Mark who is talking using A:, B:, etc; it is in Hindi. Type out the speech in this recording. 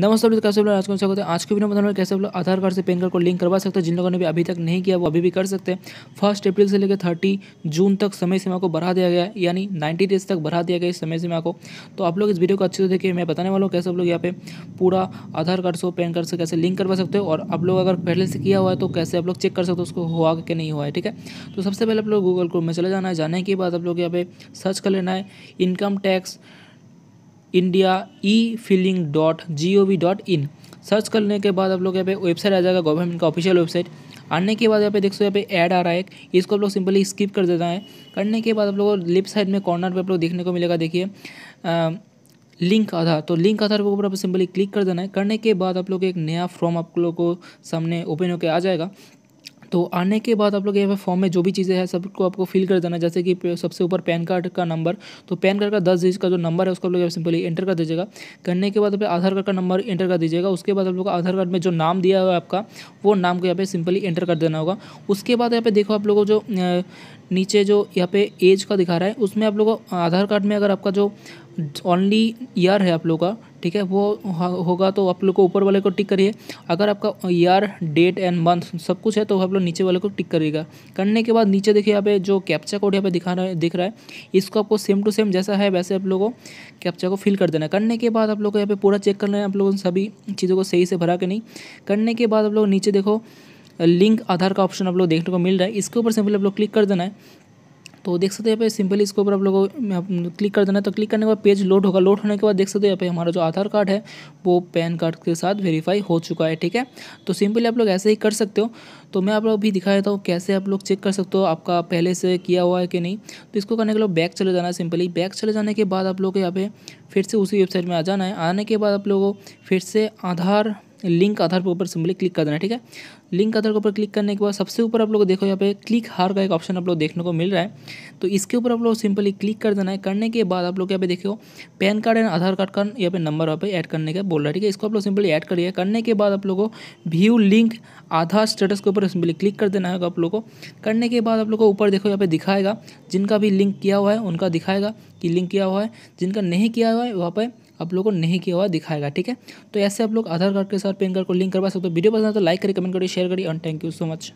A: नमस्कार दोस्तों कैसे आज कौन सा होते हैं आज के वीडियो बताने कैसे बोलो लोग आधार कार्ड से पैन कार्ड को लिंक करवा सकते हैं जिन लोगों ने भी अभी तक नहीं किया वो अभी भी कर सकते हैं फर्स्ट अप्रैल से लेकर थर्टी जून तक समय सीमा को बढ़ा दिया गया यानी नाइन्टी डेज तक बढ़ा दिया गया इस समय सीमा को तो आप लोग इस वीडियो को अच्छे से देखिए मैं बताने वाला हूँ कैसे आप लोग यहाँ पे पूरा आधार कार्ड से पैन कार्ड से कैसे लिंक करवा सकते हो और आप लोग अगर पहले से किया हुआ है तो कैसे आप लोग चेक कर सकते हो उसको हुआ कि नहीं हुआ है ठीक है तो सबसे पहले आप लोग गूगल क्रोम में चले जाना है जाने के बाद आप लोग यहाँ पे सर्च कर लेना है income tax India e filing dot G O V dot in search करने के बाद आप लोग यहाँ पे वेबसाइट आ जाएगा गवर्नमेंट का ऑफिशियल वेबसाइट आने के बाद यहाँ पे देख सो यहाँ पे ऐड आ रहा है इसको आप लोग सिंपली स्किप कर देना है करने के बाद आप लोगों को लेफ्ट साइड में कॉर्नर पे आप लोग देखने को मिलेगा देखिए लिंक आधार तो लिंक आधार के ऊपर आप सिंपली क्लिक कर देना है करने के बाद आप लोग एक नया फॉर्म आप लोग को सामने ओपन होकर आ जाएगा तो आने के बाद आप लोग यहाँ पे फॉर्म में जो भी चीज़ें हैं सबको आपको फिल कर देना जैसे कि सबसे ऊपर पैन कार्ड का नंबर तो पैन कार्ड का दस डिजिट का जो नंबर है उसको आप लोग सिंपली एंटर कर दीजिएगा करने के बाद आप आधार कार्ड का नंबर एंटर कर दीजिएगा उसके बाद आप लोग आधार कार्ड में जो नाम दिया हुआ आपका वो नाम को यहाँ पे सिंपली एंटर कर देना होगा उसके बाद यहाँ पे देखो आप लोगों जो नीचे जो यहाँ पे एज का दिखा रहा है उसमें आप लोगों को आधार कार्ड में अगर आपका जो ओनली ईयर है आप लोग का ठीक है वो होगा तो आप लोग को ऊपर वाले को टिक करिए अगर आपका ईयर डेट एंड मंथ सब कुछ है तो आप लोग नीचे वाले को टिक करिएगा करने के बाद नीचे देखिए यहाँ पे जो कैप्चा कोड यहाँ पे दिखा रहा है दिख रहा है इसको आपको सेम टू सेम जैसा है वैसे आप लोगों को कैप्चा को फिल कर देना है करने के बाद आप लोग को यहाँ पे पूरा चेक करना है आप लोगों सभी चीज़ों को सही से भरा के नहीं करने के बाद आप लोग नीचे देखो लिंक आधार का ऑप्शन आप लोग देखने को मिल रहा है इसके ऊपर सिंपल आप लोग क्लिक कर देना है तो देख सकते हो यहाँ पे सिंपली इसके ऊपर आप लोगों को क्लिक कर देना तो क्लिक करने के बाद पेज लोड होगा लोड होने के बाद देख सकते हो यहाँ पे हमारा जो आधार कार्ड है वो पैन कार्ड के साथ वेरीफाई हो चुका है ठीक है तो सिंपली आप लोग ऐसे ही कर सकते हो तो मैं आप लोग अभी दिखा देता हूँ कैसे आप लोग चेक कर सकते हो आपका पहले से किया हुआ है कि नहीं तो इसको करने के लिए बैक चले जाना है सिंपली बैक चले जाने के बाद आप लोग यहाँ पे फिर से उसी वेबसाइट में आ जाना है आने के बाद आप लोगों फिर से आधार लिंक आधार के ऊपर सिंपली क्लिक कर देना ठीक है लिंक आधार के ऊपर क्लिक करने के बाद सबसे ऊपर आप लोग देखो यहाँ पे क्लिक हार का एक ऑप्शन आप लोग देखने को मिल रहा है तो इसके ऊपर आप लोग सिंपली क्लिक कर देना है करने के बाद आप लोग यहाँ पे देखो PAN card and Aadhaar card का यहाँ पे नंबर वहाँ पे ऐड करने का बोल रहा है ठीक है इसको आप लोग सिंपली ऐड करिए करने के बाद आप लोग को व्यू लिंक आधार स्टेटस के ऊपर सिंपली क्लिक कर देना होगा आप लोग को करने के बाद आप लोग को ऊपर देखो यहाँ पे दिखाएगा जिनका भी लिंक किया हुआ है उनका दिखाएगा कि लिंक किया हुआ है जिनका नहीं किया हुआ है वहाँ पर आप लोगों को नहीं किया हुआ दिखाएगा ठीक है तो ऐसे आप लोग आधार कार्ड के साथ पेन कार्ड को लिंक करवा सकते हो वीडियो पसंद तो लाइक करिए कमेंट करिए शेयर करिए and thank you so much